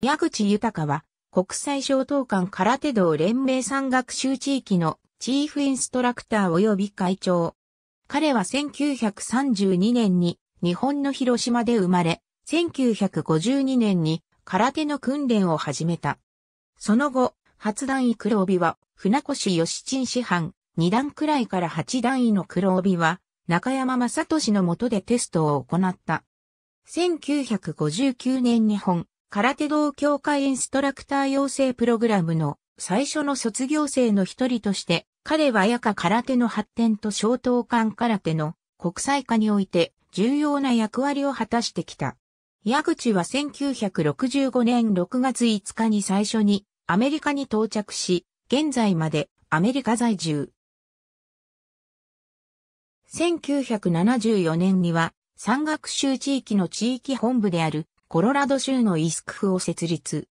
矢口豊は、国際小東館空手道連盟山学習地域のチーフインストラクター及び会長。彼は1932年に日本の広島で生まれ、1952年に空手の訓練を始めた。その後、初段位黒帯は船越義鎮師範、二段くらいから八段位の黒帯は中山正俊のもとでテストを行った。1959年日本空手道協会インストラクター養成プログラムの最初の卒業生の一人として、彼はやか空手の発展と小等館空手の国際化において重要な役割を果たしてきた。矢口は1965年6月5日に最初にアメリカに到着し、現在までアメリカ在住。1974年には山岳州地域の地域本部であるコロラド州のイスクフを設立。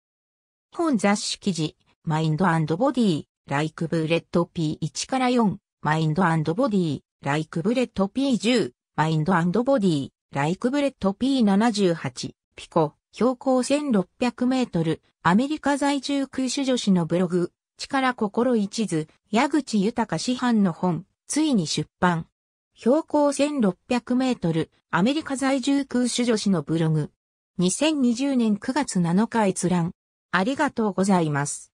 本雑誌記事、マインドボディ、ライクブレッド P1 から4、マインドボディ、ライクブレッド P10、マインドボディ、ライクブレッド P78、ピコ、標高1600メートル、アメリカ在住空手女子のブログ、力心一途、矢口豊師範の本、ついに出版。標高1600メートル、アメリカ在住空手女子のブログ、2020年9月7日閲覧。ありがとうございます。